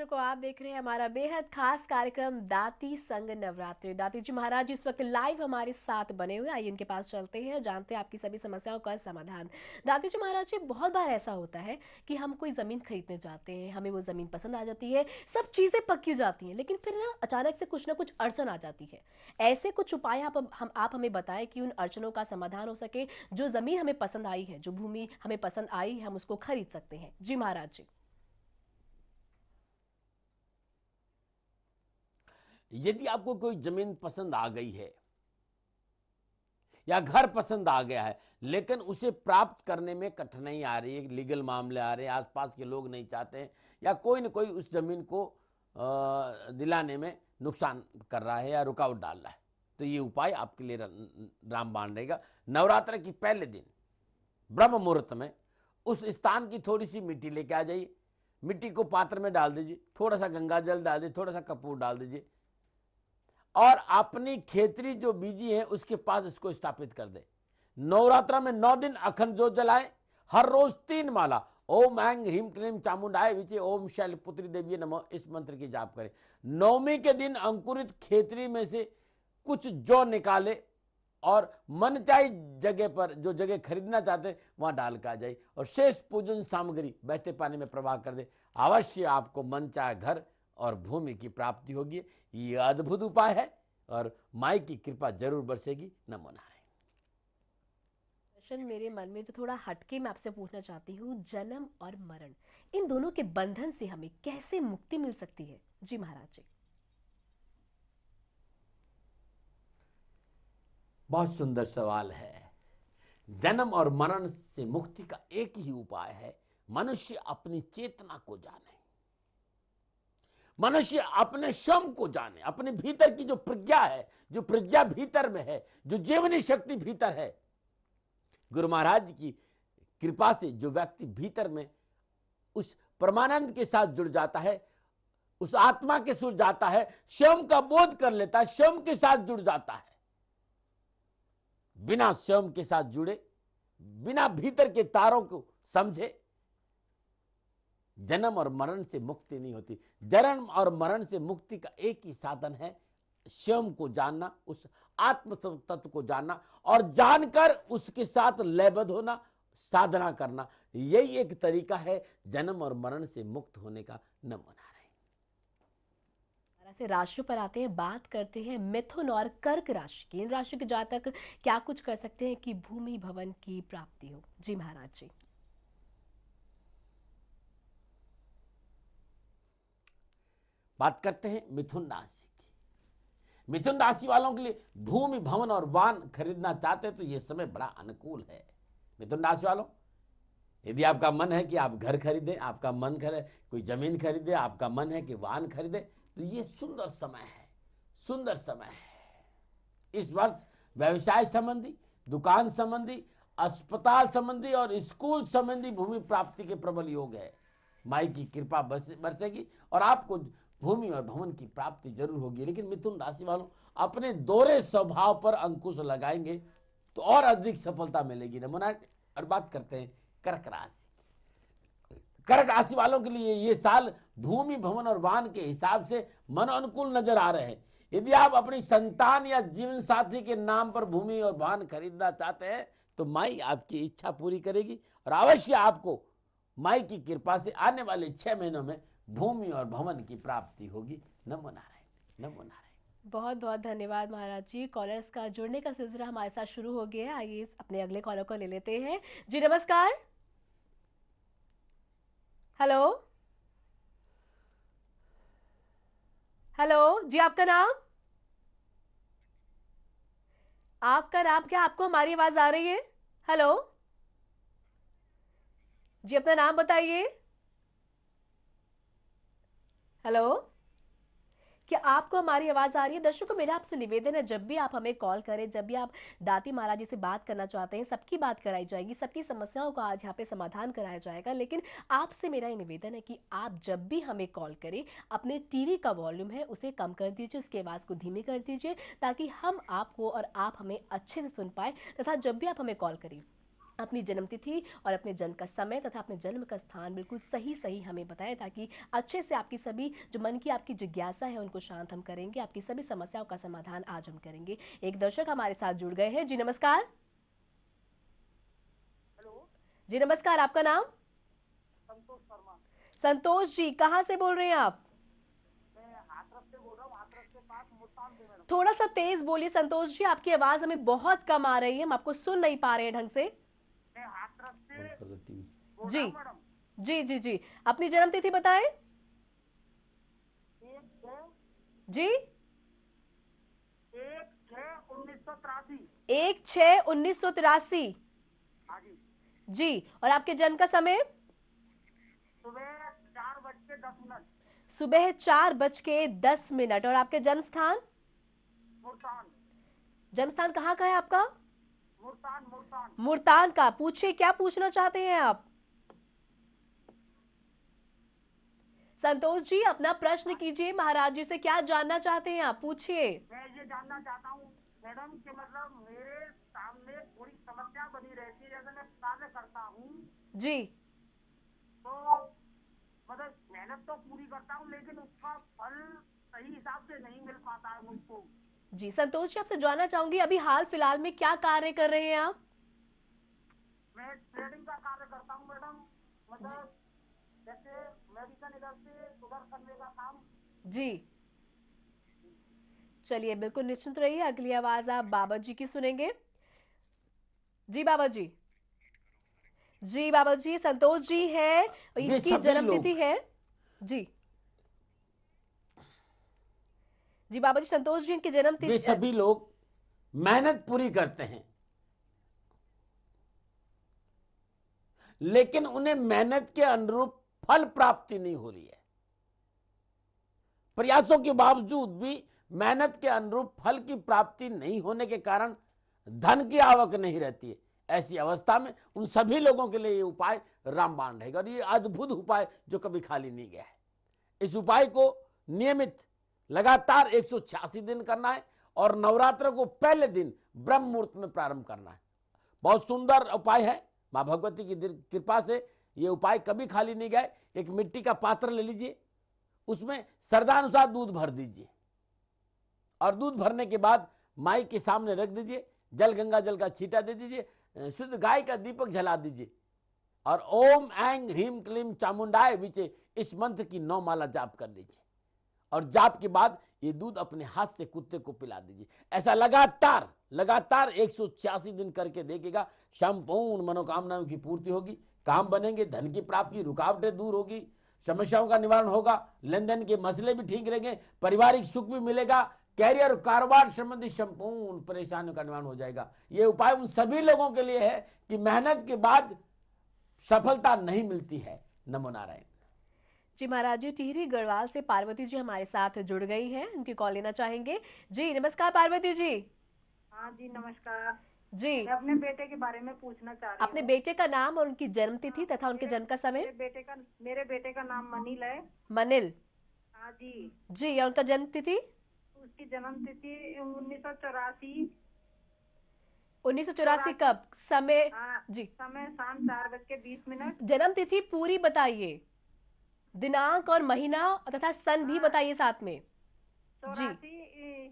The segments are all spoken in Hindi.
दर्शकों आप देख रहे हैं हमारा बेहद खास कार्यक्रम दाती संग नवरात्रि दाती जी महाराज इस वक्त लाइव हमारे साथ बने हुए आइए इनके पास चलते हैं जानते हैं आपकी सभी समस्याओं का समाधान दाती जी महाराज जी बहुत बार ऐसा होता है कि हम कोई ज़मीन खरीदने जाते हैं हमें वो ज़मीन पसंद आ जाती है सब चीज़ें पक्की जाती हैं लेकिन फिर ना अचानक से कुछ ना कुछ अड़चन आ जाती है ऐसे कुछ उपाय आप हम आप हमें बताएं कि उन अड़चनों का समाधान हो सके जो ज़मीन हमें पसंद आई है जो भूमि हमें पसंद आई है हम उसको खरीद सकते हैं जी महाराज जी यदि आपको कोई जमीन पसंद आ गई है या घर पसंद आ गया है लेकिन उसे प्राप्त करने में कठिनाई आ रही है लीगल मामले आ रहे हैं आसपास के लोग नहीं चाहते हैं या कोई ना कोई उस जमीन को दिलाने में नुकसान कर रहा है या रुकावट डाल रहा है तो ये उपाय आपके लिए रामबाण रहेगा नवरात्र के पहले दिन ब्रह्म मुहूर्त में उस स्थान की थोड़ी सी मिट्टी लेके आ जाइए मिट्टी को पात्र में डाल दीजिए थोड़ा सा गंगा जल डाल दीजिए थोड़ा सा कपूर डाल दीजिए और अपनी खेतरी जो बीजी है उसके पास इसको स्थापित कर दे नवरात्रा में नौ दिन अखंड जोत जलाए हर रोज तीन माला ओम ऐंग ह्रीम क्लीम चामुंडाए विचे ओम शैल पुत्री देवी नमो इस मंत्र की जाप करें नवमी के दिन अंकुरित खेतरी में से कुछ जो निकाले और मन चाहे जगह पर जो जगह खरीदना चाहते वहां डाल के आ जाए और शेष पूजन सामग्री बहते पानी में प्रवाह कर दे अवश्य आपको मन चाहे घर और भूमि की प्राप्ति होगी ये अद्भुत उपाय है और माई की कृपा जरूर बरसेगी नमो नारायण मेरे मन में तो थोड़ा हटके मैं आपसे पूछना चाहती हूँ जन्म और मरण इन दोनों के बंधन से हमें कैसे मुक्ति मिल सकती है जी महाराज जी बहुत सुंदर सवाल है जन्म और मरण से मुक्ति का एक ही उपाय है मनुष्य अपनी चेतना को जाने मनुष्य अपने स्वयं को जाने अपने भीतर की जो प्रज्ञा है जो प्रज्ञा भीतर में है जो जीवनी शक्ति भीतर है गुरु महाराज की कृपा से जो व्यक्ति भीतर में उस परमानंद के साथ जुड़ जाता है उस आत्मा के सुर जाता है स्वयं का बोध कर लेता है स्वयं के साथ जुड़ जाता है बिना स्वयं के साथ जुड़े बिना भीतर के तारों को समझे जन्म और मरण से मुक्ति नहीं होती जन्म और मरण से मुक्ति का एक ही साधन है स्वयं को जानना उस आत्म तत्व को जानना और जानकर उसके साथ लयबद्ध होना साधना करना यही एक तरीका है जन्म और मरण से मुक्त होने का न मना रहे राशियों पर आते हैं बात करते हैं मिथुन और कर्क राशि की इन राशि के जातक क्या कुछ कर सकते हैं कि भूमि भवन की प्राप्ति हो जी महाराज जी बात करते हैं मिथुन राशि की मिथुन राशि वालों के लिए भूमि भवन और वाहन खरीदना चाहते हैं तो यह समय बड़ा अनुकूल है मिथुन राशि वालों यदि आपका मन है कि आप घर खरीदें आपका मन करे कोई जमीन खरीदे आपका मन है कि वाहन खरीदे तो ये सुंदर समय है सुंदर समय है इस वर्ष व्यवसाय संबंधी दुकान संबंधी अस्पताल संबंधी और स्कूल संबंधी भूमि प्राप्ति के प्रबल योग है माई की कृपा बरसेगी और आपको भूमि और भवन की प्राप्ति जरूर होगी लेकिन मिथुन राशि वालों अपने दोहरे स्वभाव पर अंकुश लगाएंगे तो और अधिक सफलता मिलेगी नमोना और बात करते हैं कर्क राशि कर्क राशि वालों के लिए ये साल भूमि भवन और वाहन के हिसाब से मन अनुकूल नजर आ रहे हैं यदि आप अपनी संतान या जीवन साथी के नाम पर भूमि और वाहन खरीदना चाहते हैं तो माई आपकी इच्छा पूरी करेगी और अवश्य आपको माई की कृपा से आने वाले छह महीनों में भूमि और भवन की प्राप्ति होगी नमो नारायण नमो नारायण बहुत बहुत धन्यवाद महाराज जी कॉलर्स का जुड़ने का सिलसिला हमारे साथ शुरू हो गया है आइए अपने अगले कॉलर को ले लेते हैं जी नमस्कार हेलो हेलो जी आपका नाम आपका नाम क्या आपको हमारी आवाज आ रही है हेलो जी अपना नाम बताइए हेलो क्या आपको हमारी आवाज़ आ रही है दर्शकों मेरा आपसे निवेदन है जब भी आप हमें कॉल करें जब भी आप दाती महाराज से बात करना चाहते हैं सबकी बात कराई जाएगी सबकी समस्याओं का आज यहाँ पे समाधान कराया जाएगा लेकिन आपसे मेरा ये निवेदन है कि आप जब भी हमें कॉल करें अपने टीवी का वॉल्यूम है उसे कम कर दीजिए उसकी आवाज़ को धीमी कर दीजिए ताकि हम आपको और आप हमें अच्छे से सुन पाए तथा जब भी आप हमें कॉल करें अपनी जन्मतिथि और अपने जन्म का समय तथा अपने जन्म का स्थान बिल्कुल सही सही हमें बताएं ताकि अच्छे से आपकी सभी जो मन की आपकी जिज्ञासा है उनको शांत हम करेंगे आपकी सभी समस्याओं का समाधान आज हम करेंगे एक दर्शक हमारे साथ जुड़ गए हैं जी नमस्कार हेलो जी नमस्कार आपका नाम संतोष शर्मा संतोष जी कहाँ से बोल रहे हैं आप थोड़ा सा तेज बोलिए संतोष जी आपकी आवाज हमें बहुत कम आ रही है हम आपको सुन नहीं पा रहे हैं ढंग से जी जी जी जी अपनी जन्म तिथि जी एक छ उन्नीस सौ तिरासी हाँ जी और आपके जन्म का समय सुबह चार बज के दस मिनट सुबह चार बज के दस मिनट और आपके जन्म स्थान जन्म स्थान कहाँ का है आपका मुर्तान मुर्तान मुर्तान का पूछिए क्या पूछना चाहते हैं आप संतोष जी अपना प्रश्न कीजिए महाराज जी से क्या जानना चाहते हैं आप पूछिए मैं ये जानना चाहता हूँ मैडम कि मतलब मेरे सामने थोड़ी समस्या बनी रहती है जैसे मैं कार्य करता हूँ जी तो मतलब मेहनत तो पूरी करता हूँ लेकिन उसका फल सही हिसाब से नहीं मिल पाता है मुझको जी संतोष जी आपसे जानना चाहूंगी अभी हाल फिलहाल में क्या कार्य कर रहे हैं आप मैं ट्रेडिंग का कार्य करता हूं मैडम मतलब जैसे मेडिकल इधर से उधर करने का काम जी चलिए बिल्कुल निश्चिंत रहिए अगली आवाज आप बाबा जी की सुनेंगे जी बाबा जी जी बाबा जी संतोष जी है इनकी जन्मतिथि है जी जी बाबा जी संतोष जी इनके जन्म वे सभी लोग मेहनत पूरी करते हैं लेकिन उन्हें मेहनत के अनुरूप फल प्राप्ति नहीं हो रही है प्रयासों के बावजूद भी मेहनत के अनुरूप फल की प्राप्ति नहीं होने के कारण धन की आवक नहीं रहती है ऐसी अवस्था में उन सभी लोगों के लिए ये उपाय रामबाण रहेगा और ये अद्भुत उपाय जो कभी खाली नहीं गया है इस उपाय को नियमित लगातार एक दिन करना है और नवरात्र को पहले दिन ब्रह्म मुहूर्त में प्रारंभ करना है बहुत सुंदर उपाय है माँ भगवती की कृपा से ये उपाय कभी खाली नहीं गए एक मिट्टी का पात्र ले लीजिए उसमें श्रद्धानुसार दूध भर दीजिए और दूध भरने के बाद माई के सामने रख दीजिए जल गंगा जल का छीटा दे दीजिए शुद्ध गाय का दीपक जला दीजिए और ओम ऐंग ह्रीम क्लीम चामुंडाए बीचे इस मंत्र की नौ माला जाप कर लीजिए और जाप के बाद ये दूध अपने हाथ से कुत्ते को पिला दीजिए ऐसा लगातार लगातार एक दिन करके देखेगा संपूर्ण मनोकामनाओं की पूर्ति होगी काम बनेंगे धन की प्राप्ति रुकावटें दूर होगी समस्याओं का निवारण होगा लेन देन के मसले भी ठीक रहेंगे पारिवारिक सुख भी मिलेगा कैरियर कारोबार संबंधी संपूर्ण परेशानियों का निवारण हो जाएगा ये उपाय उन सभी लोगों के लिए है कि मेहनत के बाद सफलता नहीं मिलती है नमो नारायण जी जी टिहरी गढ़वाल से पार्वती जी हमारे साथ जुड़ गई हैं उनकी कॉल लेना चाहेंगे जी नमस्कार पार्वती जी हाँ जी नमस्कार जी मैं अपने बेटे के बारे में पूछना चाह रही अपने बेटे का नाम और उनकी जन्म तिथि हाँ, तथा उनके जन्म का समय बेटे का मेरे बेटे का नाम मनील है मनील हाँ जी जी उनका जन्म तिथि उसकी जन्म तिथि उन्नीस सौ चौरासी उन्नीस सौ चौरासी कब समय हाँ, जी समय शाम चार बज के बीस मिनट जन्म तिथि पूरी बताइए दिनांक और महीना तथा सन भी हाँ। बताइए साथ में जी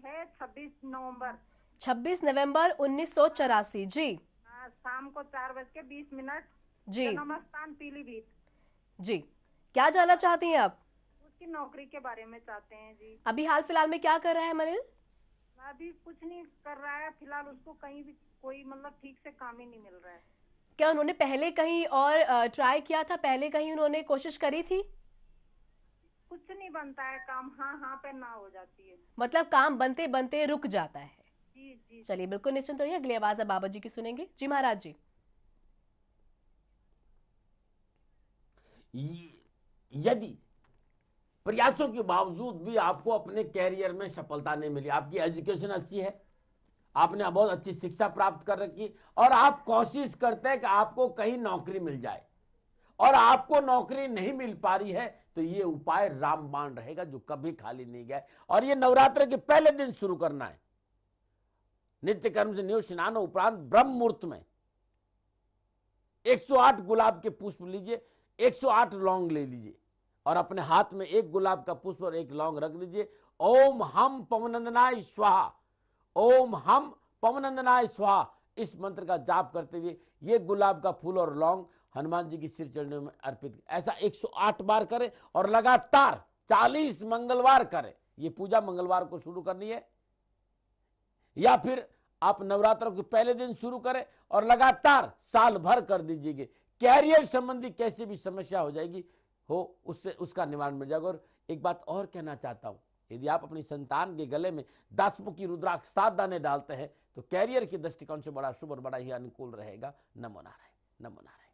है छब्बीस नवंबर छब्बीस नवंबर उन्नीस सौ चौरासी जी हाँ, शाम को चार बज के बीस मिनट जी नमस्कार पीलीभीत जी क्या जानना चाहती हैं आप उसकी नौकरी के बारे में चाहते हैं जी अभी हाल फिलहाल में क्या कर रहा है मनिल अभी कुछ नहीं कर रहा है फिलहाल उसको कहीं भी कोई मतलब ठीक से काम ही नहीं मिल रहा है क्या उन्होंने पहले कहीं और ट्राई किया था पहले कहीं उन्होंने कोशिश करी थी कुछ नहीं बनता है काम हाँ हाँ पे ना हो जाती है मतलब काम बनते बनते रुक जाता है जी जी चलिए बिल्कुल निश्चिंत रहिए अगली आवाज आप बाबा जी की सुनेंगे जी महाराज जी यदि प्रयासों के बावजूद भी आपको अपने कैरियर में सफलता नहीं मिली आपकी एजुकेशन अच्छी है आपने बहुत अच्छी शिक्षा प्राप्त कर रखी और आप कोशिश करते हैं कि आपको कहीं नौकरी मिल जाए और आपको नौकरी नहीं मिल पा रही है तो ये उपाय रामबाण रहेगा जो कभी खाली नहीं गया और ये नवरात्र के पहले दिन शुरू करना है नित्य कर्म से नियो स्नान उपरांत ब्रह्म मुहूर्त में 108 गुलाब के पुष्प लीजिए 108 लौंग ले लीजिए और अपने हाथ में एक गुलाब का पुष्प और एक लौंग रख दीजिए ओम हम पवनंदनाय स्वाहा ओम हम पवनंदनाय स्वाहा इस मंत्र का जाप करते हुए ये गुलाब का फूल और लौंग हनुमान जी की सिर चढ़ने में अर्पित ऐसा 108 बार करें और लगातार 40 मंगलवार करें ये पूजा मंगलवार को शुरू करनी है या फिर आप नवरात्रों के पहले दिन शुरू करें और लगातार साल भर कर दीजिए कैरियर संबंधी कैसी भी समस्या हो जाएगी हो उससे उसका निवारण मिल जाएगा और एक बात और कहना चाहता हूं यदि आप अपनी संतान के गले में मुखी रुद्राक्ष सात दाने डालते हैं तो कैरियर के दृष्टिकोण से बड़ा शुभ और बड़ा ही अनुकूल रहेगा नमो नारायण नमो नारायण